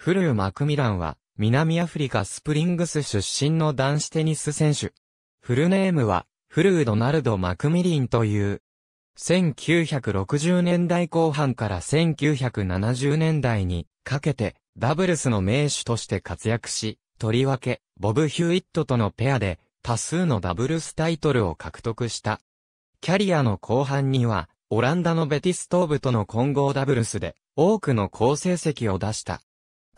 フルー・マクミランは、南アフリカスプリングス出身の男子テニス選手。フルネームは、フルー・ドナルド・マクミリンという。1960年代後半から1970年代にかけて、ダブルスの名手として活躍し、とりわけ、ボブ・ヒューイットとのペアで、多数のダブルスタイトルを獲得した。キャリアの後半には、オランダのベティストーブとの混合ダブルスで、多くの好成績を出した。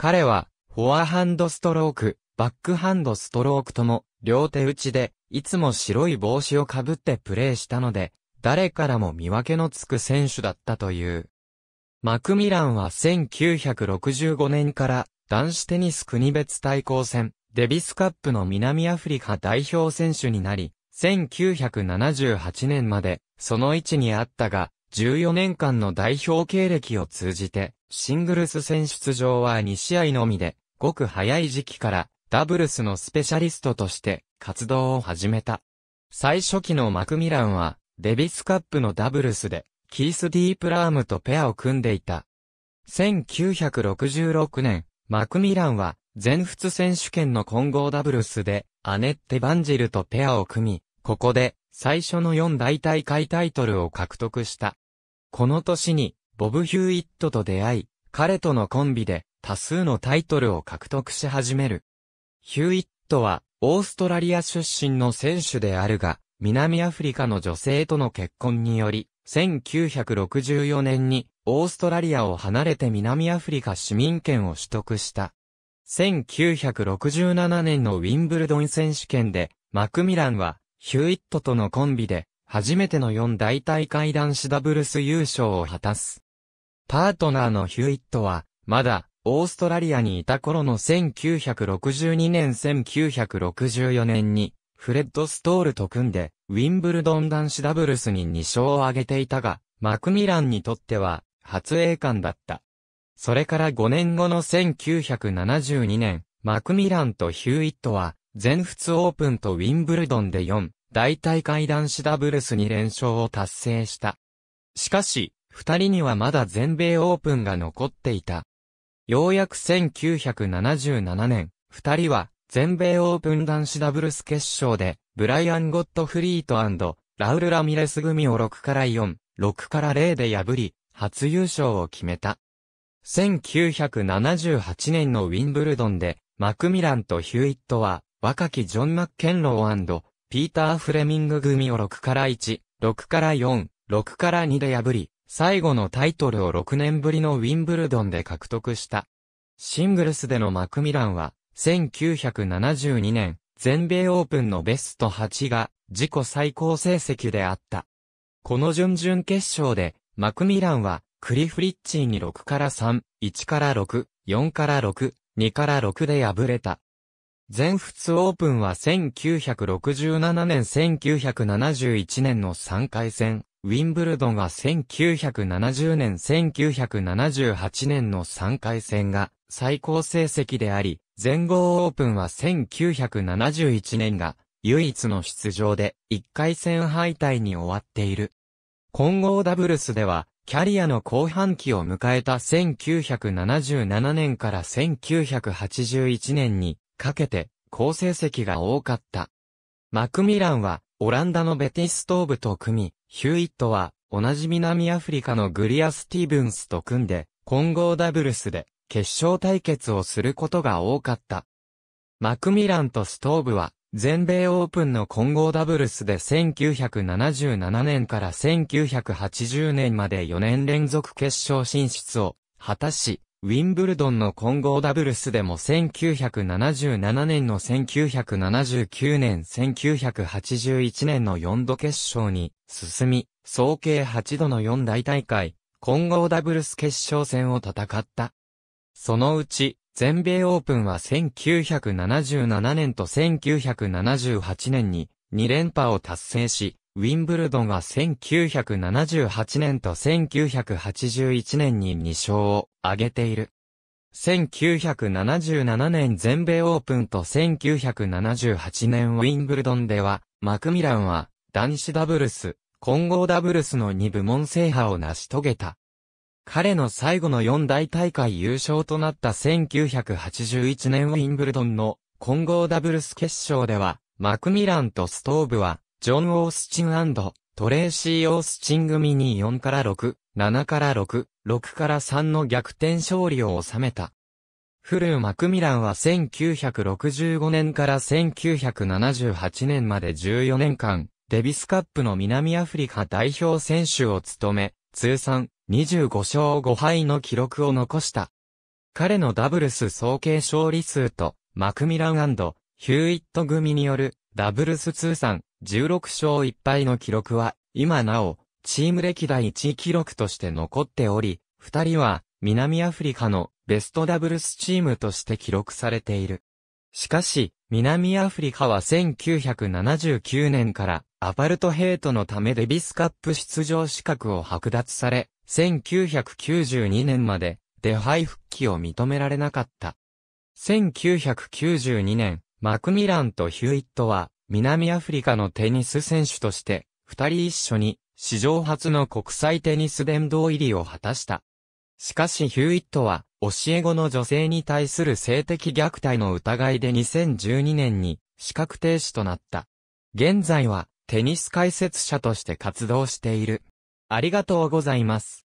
彼は、フォアハンドストローク、バックハンドストロークとも、両手打ちで、いつも白い帽子をかぶってプレーしたので、誰からも見分けのつく選手だったという。マクミランは1965年から男子テニス国別対抗戦、デビスカップの南アフリカ代表選手になり、1978年までその位置にあったが、14年間の代表経歴を通じて、シングルス戦出場は2試合のみで、ごく早い時期からダブルスのスペシャリストとして活動を始めた。最初期のマクミランは、デビスカップのダブルスで、キース・ディープラームとペアを組んでいた。1966年、マクミランは、全仏選手権の混合ダブルスで、アネッテ・バンジルとペアを組み、ここで、最初の4大大会タイトルを獲得した。この年に、ボブ・ヒューイットと出会い、彼とのコンビで多数のタイトルを獲得し始める。ヒューイットは、オーストラリア出身の選手であるが、南アフリカの女性との結婚により、1964年にオーストラリアを離れて南アフリカ市民権を取得した。1967年のウィンブルドン選手権でマクミランはヒューイットとのコンビで、初めての4大大会男子ダブルス優勝を果たす。パートナーのヒューイットは、まだ、オーストラリアにいた頃の1962年1964年に、フレッド・ストールと組んで、ウィンブルドン男子ダブルスに2勝を挙げていたが、マクミランにとっては、初栄冠だった。それから5年後の1972年、マクミランとヒューイットは、全仏オープンとウィンブルドンで4、大体会男子ダブルスに連勝を達成した。しかし、二人にはまだ全米オープンが残っていた。ようやく1977年、二人は全米オープン男子ダブルス決勝で、ブライアン・ゴットフリートラウル・ラミレス組を6から4、6から0で破り、初優勝を決めた。1978年のウィンブルドンで、マクミランとヒューイットは、若きジョン・マッケンローピーター・フレミング組を6から1、6から4、6から2で破り、最後のタイトルを6年ぶりのウィンブルドンで獲得した。シングルスでのマクミランは、1972年、全米オープンのベスト8が自己最高成績であった。この準々決勝で、マクミランは、クリフリッチーに6から3、1から6、4から6、2から6で敗れた。全仏オープンは1967年1971年の3回戦、ウィンブルドンは1970年1978年の3回戦が最高成績であり、全豪オープンは1971年が唯一の出場で1回戦敗退に終わっている。混合ダブルスでは、キャリアの後半期を迎えた1977年から1981年にかけて、好成績が多かった。マクミランは、オランダのベティストーブと組み、ヒューイットは、同じ南アフリカのグリア・スティーブンスと組んで、混合ダブルスで、決勝対決をすることが多かった。マクミランとストーブは、全米オープンの混合ダブルスで1977年から1980年まで4年連続決勝進出を果たし、ウィンブルドンの混合ダブルスでも1977年の1979年1981年の4度決勝に進み、総計8度の4大大会、混合ダブルス決勝戦を戦った。そのうち、全米オープンは1977年と1978年に2連覇を達成し、ウィンブルドンは1978年と1981年に2勝を挙げている。1977年全米オープンと1978年ウィンブルドンでは、マクミランは男子ダブルス、混合ダブルスの2部門制覇を成し遂げた。彼の最後の4大大会優勝となった1981年ウィンブルドンの混合ダブルス決勝では、マクミランとストーブはジョン・オースチントレーシー・オースチン組に4から6、7から6、6から3の逆転勝利を収めた。フルー・マクミランは1965年から1978年まで14年間、デビスカップの南アフリカ代表選手を務め、通算25勝5敗の記録を残した。彼のダブルス総計勝利数と、マクミランヒューイット組によるダブルス通算16勝1敗の記録は、今なお、チーム歴代1位記録として残っており、二人は、南アフリカのベストダブルスチームとして記録されている。しかし、南アフリカは1979年からアパルトヘイトのためデビスカップ出場資格を剥奪され、1992年までデハイ復帰を認められなかった。1992年、マクミランとヒューイットは南アフリカのテニス選手として、二人一緒に、史上初の国際テニス殿堂入りを果たした。しかしヒューイットは、教え子の女性に対する性的虐待の疑いで2012年に、資格停止となった。現在は、テニス解説者として活動している。ありがとうございます。